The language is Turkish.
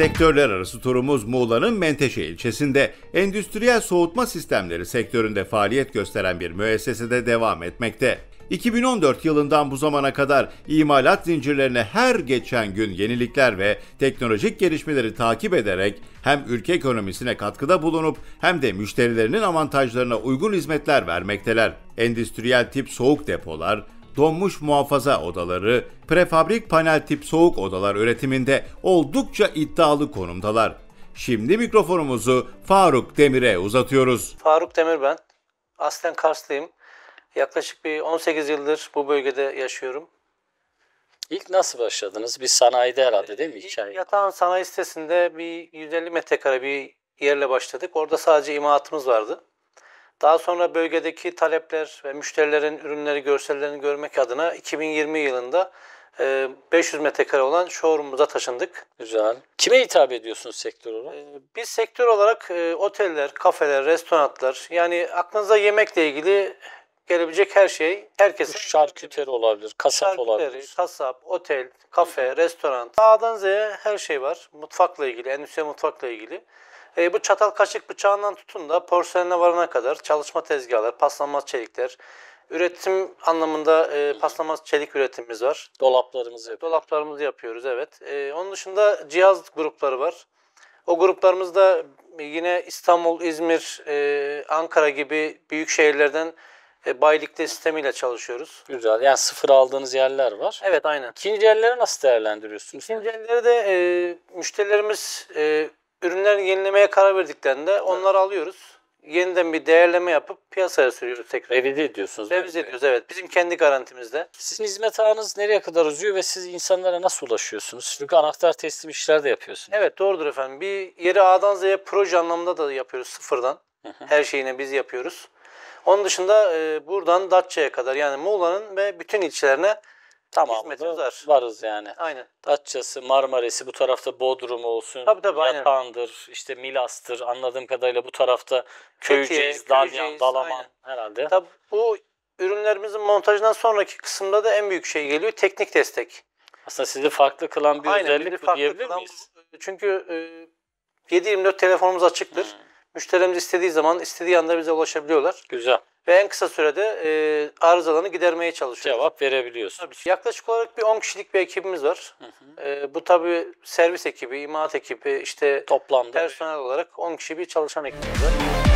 Sektörler arası turumuz Muğla'nın Menteşe ilçesinde endüstriyel soğutma sistemleri sektöründe faaliyet gösteren bir müessesede devam etmekte. 2014 yılından bu zamana kadar imalat zincirlerine her geçen gün yenilikler ve teknolojik gelişmeleri takip ederek hem ülke ekonomisine katkıda bulunup hem de müşterilerinin avantajlarına uygun hizmetler vermekteler. Endüstriyel tip soğuk depolar, donmuş muhafaza odaları, prefabrik panel tip soğuk odalar üretiminde oldukça iddialı konumdalar. Şimdi mikrofonumuzu Faruk Demir'e uzatıyoruz. Faruk Demir ben. Aslen Karslıyım. Yaklaşık bir 18 yıldır bu bölgede yaşıyorum. İlk nasıl başladınız? Bir sanayide herhalde değil mi İlk hikaye? Yatağın sanayi sitesinde bir 150 metrekare bir yerle başladık. Orada sadece imalatımız vardı. Daha sonra bölgedeki talepler ve müşterilerin ürünleri görsellerini görmek adına 2020 yılında 500 e, metrekare olan showroom'umuza taşındık. Güzel. Kime hitap ediyorsunuz sektör olarak? E, biz sektör olarak e, oteller, kafeler, restoranlar yani aklınıza yemekle ilgili gelebilecek her şey herkese. Şarküteri olabilir, kasap Şarküteri, olabilir. kasap, otel, kafe, Hı. restoran. A'dan Z'ye her şey var. Mutfakla ilgili, endüstri mutfakla ilgili. E, bu çatal kaşık bıçağından tutun da porseline varana kadar çalışma tezgahlar, paslanmaz çelikler, üretim anlamında e, paslanmaz çelik üretimimiz var. Dolaplarımızı yapıyoruz. Dolaplarımızı yapıyoruz evet. E, onun dışında cihaz grupları var. O gruplarımızda yine İstanbul, İzmir, e, Ankara gibi büyük şehirlerden e, baylikte sistemiyle çalışıyoruz. Güzel. Yani sıfır aldığınız yerler var. Evet aynen. İkinci elleri nasıl değerlendiriyorsunuz? İkinci elleri de e, müşterilerimiz e, ürünlerini yenilemeye karar verdiklerinde evet. onları alıyoruz. Yeniden bir değerleme yapıp piyasaya sürüyoruz tekrar. Revize ediyorsunuz. Revize ediyoruz evet. Bizim kendi garantimizde. Sizin hizmet ağınız nereye kadar uzuyor ve siz insanlara nasıl ulaşıyorsunuz? Çünkü anahtar teslim işler de yapıyorsunuz. Evet doğrudur efendim. Bir yeri A'dan Z'ye proje anlamında da yapıyoruz sıfırdan. Hı hı. Her şeyini biz yapıyoruz. Onun dışında e, buradan Datça'ya kadar yani Muğla'nın ve bütün ilçelerine Hizmetimiz var. varız yani. Aynen. Datça'sı, Marmaris'i, bu tarafta Bodrum olsun, Tabii tabii, aynen. Yatağan'dır, işte Milas'tır. Anladığım kadarıyla bu tarafta Köyceğiz, Dalyan, Köyceğiz, Dalaman aynen. herhalde. Tabii bu ürünlerimizin montajından sonraki kısımda da en büyük şey geliyor teknik destek. Aslında sizi farklı kılan bir Aynen, özellik bu farklı diyebilir kılan miyiz? Çünkü e, 7/24 telefonumuz açıktır. Hmm. Müşterimiz istediği zaman, istediği anda bize ulaşabiliyorlar. Güzel. Ve en kısa sürede e, arızalarını gidermeye çalışıyoruz. Cevap verebiliyorsun. Tabii. Yaklaşık olarak bir 10 kişilik bir ekibimiz var. Hı hı. E, bu tabii servis ekibi, imalat ekibi, işte Toplamda. personel olarak 10 kişi bir çalışan ekibimiz var.